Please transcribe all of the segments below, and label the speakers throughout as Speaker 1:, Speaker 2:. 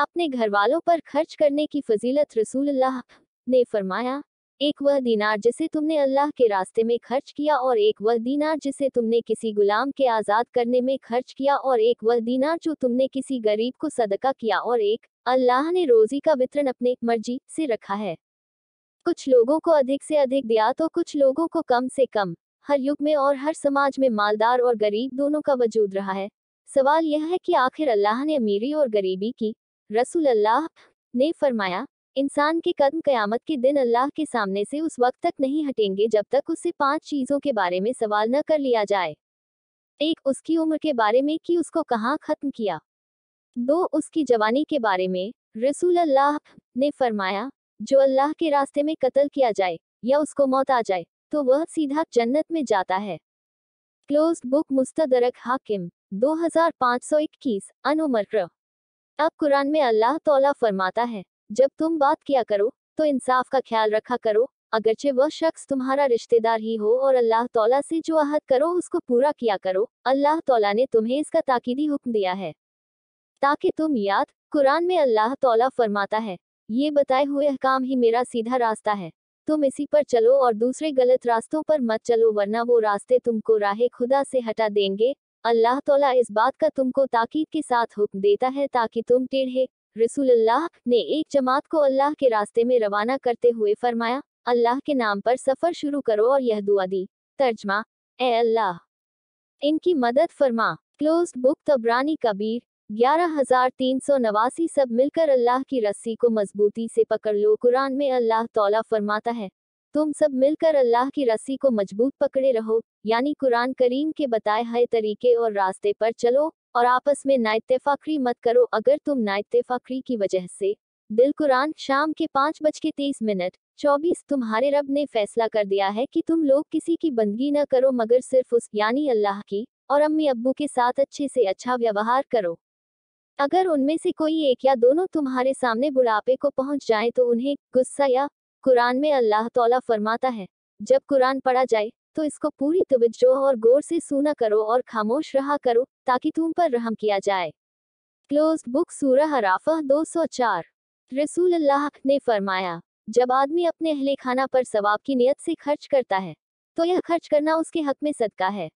Speaker 1: अपने घर वालों पर खर्च करने की फजीलत रसूल अल्लाह ने फरमाया एक वह दीनार जिसे तुमने अल्लाह के रास्ते में खर्च किया और एक वह दीनार जिसे तुमने किसी गुलाम के आज़ाद करने में खर्च किया और एक वह दीनार जो तुमने किसी गरीब को सदका किया और एक अल्लाह ने रोजी का वितरण अपने मर्जी से रखा है कुछ लोगों को अधिक से अधिक दिया तो कुछ लोगों को कम से कम हर युग में और हर समाज में मालदार और गरीब दोनों का वजूद रहा है सवाल यह है कि आखिर अल्लाह ने अमीरी और गरीबी की रसूल अल्लाह ने फरमाया इंसान के कदम कयामत के दिन अल्लाह के सामने से उस वक्त तक नहीं हटेंगे जब तक उससे पांच चीज़ों के बारे में सवाल न कर लिया जाए एक उसकी उम्र के बारे में कि उसको कहाँ खत्म किया दो उसकी जवानी के बारे में रसूल अल्लाह ने फरमाया जो अल्लाह के रास्ते में कत्ल किया जाए या उसको मौत आ जाए तो वह सीधा जन्नत में जाता है क्लोज बुक मुस्तदरक हाकिम दो हजार पाँच इक्कीस अनुमर अब कुरान में अल्लाह तौला फरमाता है जब तुम बात किया करो तो इंसाफ का ख्याल रखा करो अगरचे वह शख्स तुम्हारा रिश्तेदार ही हो और अल्लाह तौला से जो अहद करो उसको पूरा किया करो अल्लाह तौला ने तुम्हें इसका ताकीदी हुक्म दिया है ताकि तुम याद कुरान में अल्लाह तौला फरमाता है ये बताए हुए अहकाम ही मेरा सीधा रास्ता है तुम इसी पर चलो और दूसरे गलत रास्तों पर मत चलो वरना वो रास्ते तुमको राह खुदा से हटा देंगे अल्लाह तौला इस बात का तुमको ताकीद के साथ हुक्म देता है ताकि तुम टेढ़े रसूलुल्लाह ने एक जमात को अल्लाह के रास्ते में रवाना करते हुए फरमाया अल्लाह के नाम पर सफ़र शुरू करो और यह दुआ दी तर्जमा ए अल्लाह इनकी मदद फरमा क्लोज बुक तबरानी कबीर ग्यारह हजार तीन सौ नवासी सब मिलकर अल्लाह की रस्सी को मजबूती से पकड़ लो कुरान में अल्लाह तौला फरमाता है तुम सब मिलकर अल्लाह की रस्सी को मजबूत पकड़े रहो यानी कुरान करीम के बताए हुए तरीके और रास्ते पर चलो और आपस में नाइतफाकरी मत करो अगर तुम नाइतफाकरी की वजह से दिल कुरान शाम के पाँच बज के तेईस मिनट चौबीस तुम्हारे रब ने फैसला कर दिया है कि तुम लोग किसी की बंदगी न करो मगर सिर्फ उस यानी अल्लाह की और अम्मी अब्बू के साथ अच्छे से अच्छा व्यवहार करो अगर उनमें से कोई एक या दोनों तुम्हारे सामने बुढ़ापे को पहुंच जाए तो उन्हें गुस्सा या कुरान में अल्लाह तौला फरमाता है जब कुरान पढ़ा जाए तो इसको पूरी तवज्जो और गौर से सुना करो और खामोश रहा करो ताकि तुम पर रहम किया जाए क्लोज बुक सूरह हराफा 204 रसूल अल्लाह ने फरमाया जब आदमी अपने अहले खाना पर सवाब की नियत से खर्च करता है तो यह खर्च करना उसके हक में सदका है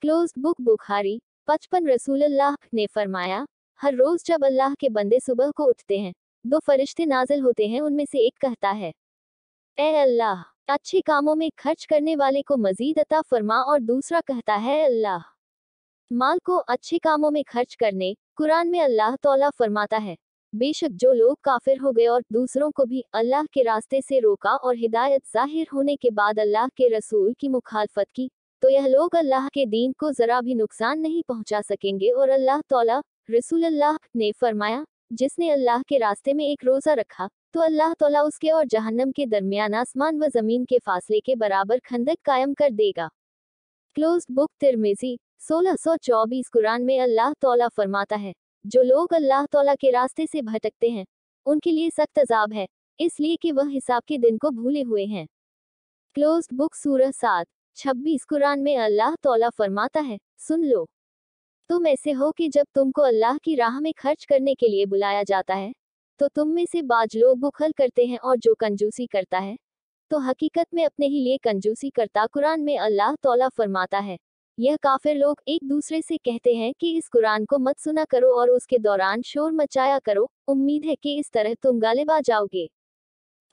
Speaker 1: क्लोज बुक बुखारी पचपन रसूल अल्लाह ने फरमाया हर रोज जब अल्लाह के बंदे सुबह को उठते हैं दो फरिश्ते नाजिल होते हैं उनमें से एक कहता है ए अल्लाह अच्छे कामों में खर्च करने वाले को मजीद अता फरमा और दूसरा कहता है अल्लाह माल को अच्छे कामों में खर्च करने कुरान में अल्लाह तौला फरमाता है बेशक जो लोग काफिर हो गए और दूसरों को भी अल्लाह के रास्ते से रोका और हिदायत जाहिर होने के बाद अल्लाह के रसूल की मुखालफत की तो यह लोग अल्लाह के दीन को जरा भी नुकसान नहीं पहुंचा सकेंगे और अल्लाह तौला रसूल अल्लाह ने फरमाया जिसने अल्लाह के रास्ते में एक रोजा रखा तो अल्लाह तला उसके और जहन्नम के दरमियान आसमान व जमीन के फासले के बराबर खंदक कायम कर देगा क्लोज बुक तिरमेजी 1624 कुरान में अल्लाह तौला फरमाता है जो लोग अल्लाह तौला के रास्ते से भटकते हैं उनके लिए सख्त अजाब है इसलिए कि वह हिसाब के दिन को भूले हुए हैं क्लोज बुक सूरह सात छब्बीस कुरान में अल्लाह तौला फरमाता है सुन लो तुम ऐसे हो कि जब तुमको अल्लाह की राह में खर्च करने के लिए बुलाया जाता है तो तुम में से बाज लोग बुखल करते हैं और जो कंजूसी करता है तो हकीकत में अपने ही लिए कंजूसी करता कुरान में अल्लाह तौला फरमाता है यह काफिर लोग एक दूसरे से कहते हैं कि इस कुरान को मत सुना करो और उसके दौरान शोर मचाया करो उम्मीद है कि इस तरह तुम गालिबा जाओगे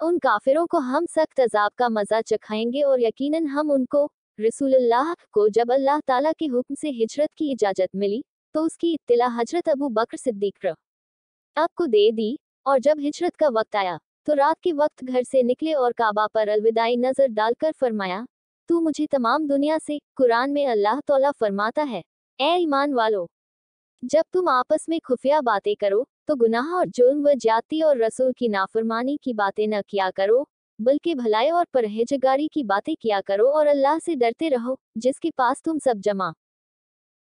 Speaker 1: उन काफिरों को हम सख्त अजाब का मजा चखाएंगे और यकीनन हम उनको रसूलुल्लाह को जब अल्लाह ताला के हुक्म से हिजरत की इजाज़त मिली तो उसकी इत्तला हजरत अबू बकर सिद्दीक रब दे दी और जब हिजरत का वक्त आया तो रात के वक्त घर से निकले और काबा पर अलविदाई नज़र डालकर फरमाया तू मुझे तमाम दुनिया से कुरान में अल्लाह तौला फरमाता है ए ईमान वालो जब तुम आपस में खुफिया बातें करो तो गुनाह और जुर्म व ज्यादती और रसूल की नाफरमानी की बातें न किया करो बल्कि भलाई और परहेजगारी की बातें किया करो और अल्लाह से डरते रहो जिसके पास तुम सब जमा